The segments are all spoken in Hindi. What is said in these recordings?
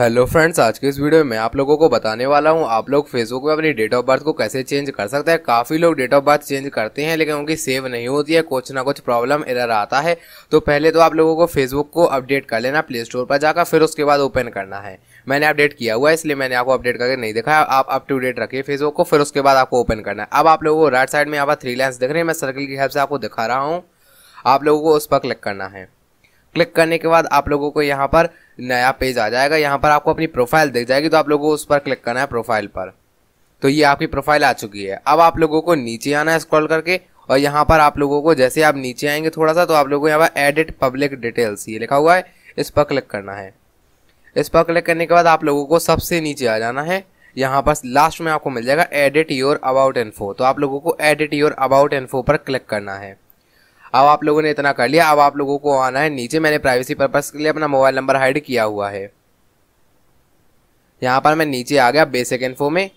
हेलो फ्रेंड्स आज के इस वीडियो में आप लोगों को बताने वाला हूं आप लोग फेसबुक में अपनी डेट ऑफ बर्थ को कैसे चेंज कर सकते हैं काफ़ी लोग डेट ऑफ बर्थ चेंज करते हैं लेकिन उनकी सेव नहीं होती है कुछ ना कुछ प्रॉब्लम एरर आता है तो पहले तो आप लोगों को फेसबुक को अपडेट कर लेना प्ले स्टोर पर जाकर फिर उसके बाद ओपन करना है मैंने अपडेट किया हुआ है इसलिए मैंने आपको अपडेट करके नहीं दिखाया आप अप टू डेट रखिए फेसबुक को फिर उसके बाद आपको ओपन करना है अब आप लोगों को राइट साइड में यहाँ पर थ्री लाइन्स दिख रहे हैं मैं सर्कल की हेल्प से आपको दिखा रहा हूँ आप लोगों को उस पर क्लिक करना है क्लिक करने के बाद आप लोगों को यहाँ पर नया पेज आ जाएगा यहाँ पर आपको अपनी प्रोफाइल दिख जाएगी तो आप लोगों को उस पर क्लिक करना है प्रोफाइल पर तो ये आपकी प्रोफाइल आ चुकी है अब आप लोगों को नीचे आना है स्क्रॉल करके और यहाँ पर आप लोगों को जैसे आप नीचे आएंगे थोड़ा सा तो आप लोगों को यहाँ पर एडिट पब्लिक डिटेल्स ये लिखा हुआ है इस पर क्लिक करना है इस पर क्लिक करने के बाद आप लोगों को सबसे नीचे आ जाना है यहाँ पर लास्ट में आपको मिल जाएगा एडिट योर अबाउट इन्फो तो आप लोगों को एडिट योर अबाउट इन्फो पर क्लिक करना है अब आप लोगों ने इतना कर लिया अब आप लोगों को आना है नीचे मैंने प्राइवेसी पर्पज़ के लिए अपना मोबाइल नंबर हाइड किया हुआ है यहाँ पर मैं नीचे आ गया बेसिक इन्फो में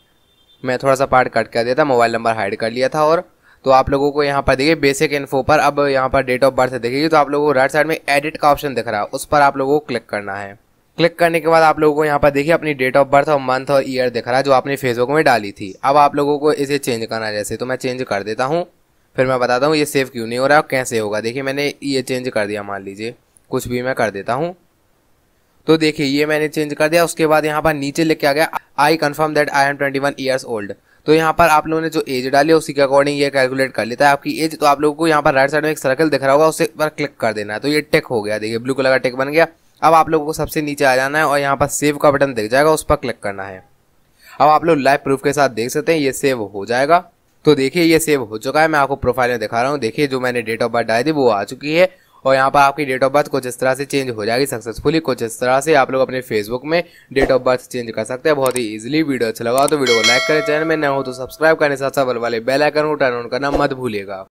मैं थोड़ा सा पार्ट कट कर दिया था मोबाइल नंबर हाइड कर लिया था और तो आप लोगों को यहाँ पर देखिए बेसिक इन्फो पर अब यहाँ पर डेट ऑफ बर्थ दिखेगी तो आप लोगों को राइट साइड में एडिट का ऑप्शन दिख रहा है उस पर आप लोगों को क्लिक करना है क्लिक करने के बाद आप लोगों को यहाँ पर देखिए अपनी डेट ऑफ बर्थ और मंथ और ईयर दिख रहा है जो आपने फेसबुक में डाली थी अब आप लोगों को इसे चेंज करना है जैसे तो मैं चेंज कर देता हूँ फिर मैं बताता हूँ ये सेव क्यों नहीं हो रहा है और कैसे होगा देखिए मैंने ये चेंज कर दिया मान लीजिए कुछ भी मैं कर देता हूँ तो देखिए ये मैंने चेंज कर दिया उसके बाद यहाँ पर नीचे लेके आ गया I confirm that I am twenty one years old तो यहाँ पर आप लोगों ने जो एज डाली उसी के अकॉर्डिंग ये कैलकुलेट कर लेता है आपकी एज तो आप लोगों को यहाँ पर राइट साइड में एक सर्कल दिख रहा होगा उसे पर क्लिक कर देना है तो ये टेक हो गया देखिए ब्लू कलर का टेक बन गया अब आप लोगों को सबसे नीचे आ जाना है और यहाँ पर सेव का बटन दिख जाएगा उस पर क्लिक करना है अब आप लोग लाइव प्रूफ के साथ देख सकते हैं ये सेव हो जाएगा तो देखिए ये सेव हो चुका है मैं आपको प्रोफाइल में दिखा रहा हूँ देखिए जो मैंने डेट ऑफ बर्थ डाली थी वो आ चुकी है और यहाँ पर आपकी डेट ऑफ बर्थ कुछ इस तरह से चेंज हो जाएगी सक्सेसफुली कुछ इस तरह से आप लोग अपने फेसबुक में डेट ऑफ बर्थ चेंज कर सकते हैं बहुत ही इजीली वीडियो अच्छा लगा तो वीडियो को लाइक करें चैनल में न हो तो सब्सक्राइब करने साथ साथ वाले बेल आइकन को टर्न ऑन करना मत भूलिएगा